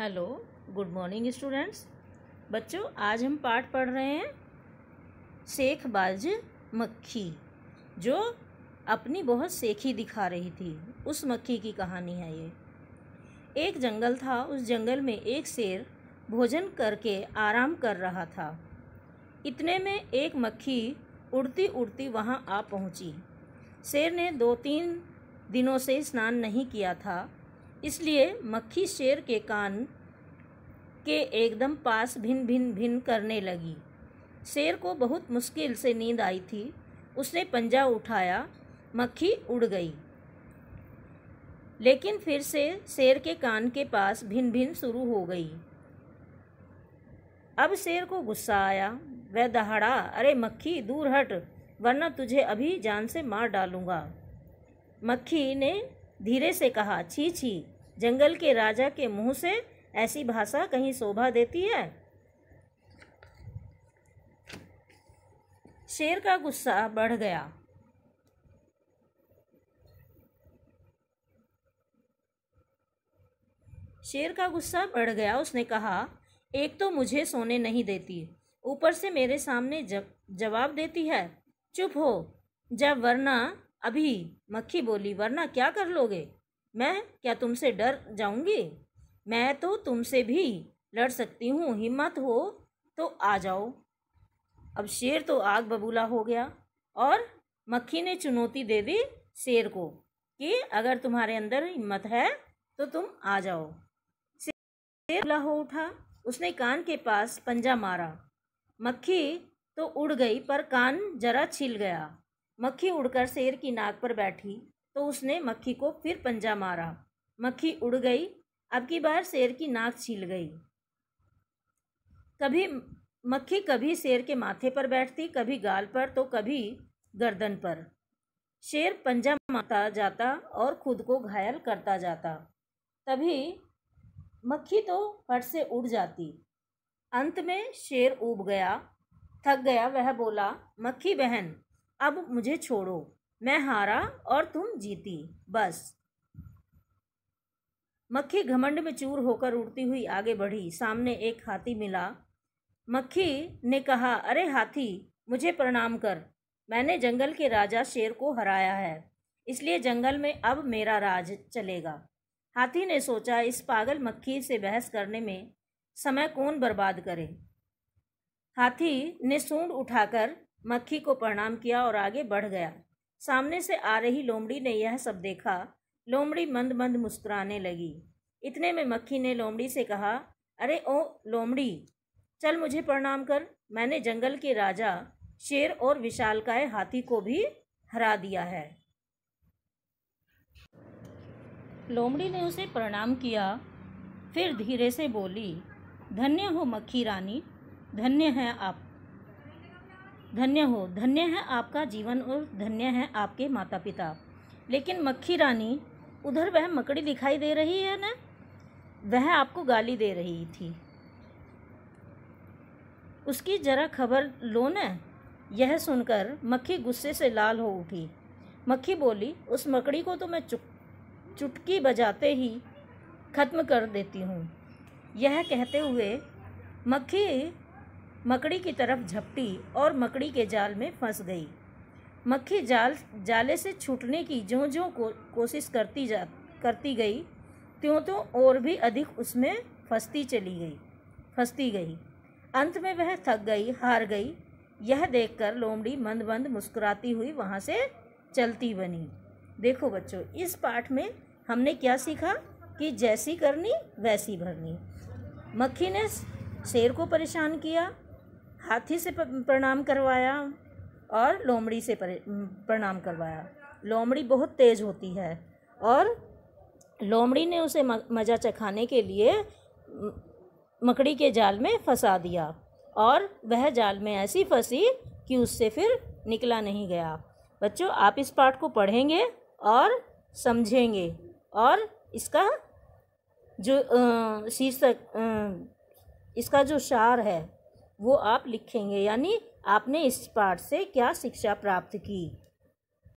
hello good morning students बच्चों आज हम पाठ पढ़ रहे हैं शेख बाज मक्खी जो अपनी बहुत सेखी दिखा रही थी उस मक्खी की कहानी है ये एक जंगल था उस जंगल में एक शेर भोजन करके आराम कर रहा था इतने में एक मक्खी उड़ती उड़ती वहाँ आ पहुँची शेर ने दो तीन दिनों से स्नान नहीं किया था इसलिए मक्खी शेर के कान के एकदम पास भिन भिन भिन करने लगी शेर को बहुत मुश्किल से नींद आई थी उसने पंजा उठाया मक्खी उड़ गई लेकिन फिर से शेर के कान के पास भिन भिन शुरू हो गई अब शेर को गुस्सा आया वह दहाड़ा अरे मक्खी दूर हट वरना तुझे अभी जान से मार डालूँगा मक्खी ने धीरे से कहा छी छी जंगल के राजा के मुंह से ऐसी भाषा कहीं शोभा देती है शेर का गुस्सा बढ़ गया शेर का गुस्सा बढ़ गया उसने कहा एक तो मुझे सोने नहीं देती ऊपर से मेरे सामने जवाब देती है चुप हो जब वरना अभी मक्खी बोली वरना क्या कर लोगे मैं क्या तुमसे डर जाऊंगी मैं तो तुमसे भी लड़ सकती हूँ हिम्मत हो तो आ जाओ अब शेर तो आग बबूला हो गया और मक्खी ने चुनौती दे दी शेर को कि अगर तुम्हारे अंदर हिम्मत है तो तुम आ जाओ शेर बबूला हो उठा उसने कान के पास पंजा मारा मक्खी तो उड़ गई पर कान जरा छिल गया मक्खी उड़कर शेर की नाक पर बैठी तो उसने मक्खी को फिर पंजा मारा मक्खी उड़ गई अब की बार शेर की नाक छील गई कभी मक्खी कभी शेर के माथे पर बैठती कभी गाल पर तो कभी गर्दन पर शेर पंजा मारता जाता और खुद को घायल करता जाता तभी मक्खी तो फट से उड़ जाती अंत में शेर उब गया थक गया वह बोला मक्खी बहन अब मुझे छोड़ो मैं हारा और तुम जीती बस मक्खी घमंड में चूर होकर उड़ती हुई आगे बढ़ी सामने एक हाथी मिला मक्खी ने कहा अरे हाथी मुझे प्रणाम कर मैंने जंगल के राजा शेर को हराया है इसलिए जंगल में अब मेरा राज चलेगा हाथी ने सोचा इस पागल मक्खी से बहस करने में समय कौन बर्बाद करे हाथी ने सूंड उठाकर मक्खी को प्रणाम किया और आगे बढ़ गया सामने से आ रही लोमड़ी ने यह सब देखा लोमड़ी मंद मंद मुस्कुराने लगी इतने में मक्खी ने लोमड़ी से कहा अरे ओ लोमड़ी चल मुझे प्रणाम कर मैंने जंगल के राजा शेर और विशालकाय हाथी को भी हरा दिया है लोमड़ी ने उसे प्रणाम किया फिर धीरे से बोली धन्य हो मक्खी रानी धन्य है आप धन्य हो धन्य है आपका जीवन और धन्य है आपके माता पिता लेकिन मक्खी रानी उधर वह मकड़ी दिखाई दे रही है ना वह आपको गाली दे रही थी उसकी जरा खबर लो न यह सुनकर मक्खी गुस्से से लाल हो उठी मक्खी बोली उस मकड़ी को तो मैं चुक चुटकी बजाते ही ख़त्म कर देती हूँ यह कहते हुए मक्खी मकड़ी की तरफ झपटी और मकड़ी के जाल में फंस गई मक्खी जाल जाले से छूटने की ज्यों ज्यों को, कोशिश करती जा करती गई त्यों त्यों और भी अधिक उसमें फंसती चली गई फंसती गई अंत में वह थक गई हार गई यह देखकर लोमड़ी मंद मंद मुस्कुराती हुई वहाँ से चलती बनी देखो बच्चों इस पाठ में हमने क्या सीखा कि जैसी करनी वैसी भरनी मक्खी ने शेर को परेशान किया हाथी से प्रणाम करवाया और लोमड़ी से प्रणाम करवाया लोमड़ी बहुत तेज़ होती है और लोमड़ी ने उसे मज़ा चखाने के लिए मकड़ी के जाल में फंसा दिया और वह जाल में ऐसी फंसी कि उससे फिर निकला नहीं गया बच्चों आप इस पाठ को पढ़ेंगे और समझेंगे और इसका जो शीर्षक इसका जो शार है वो आप लिखेंगे यानी आपने इस पाठ से क्या शिक्षा प्राप्त की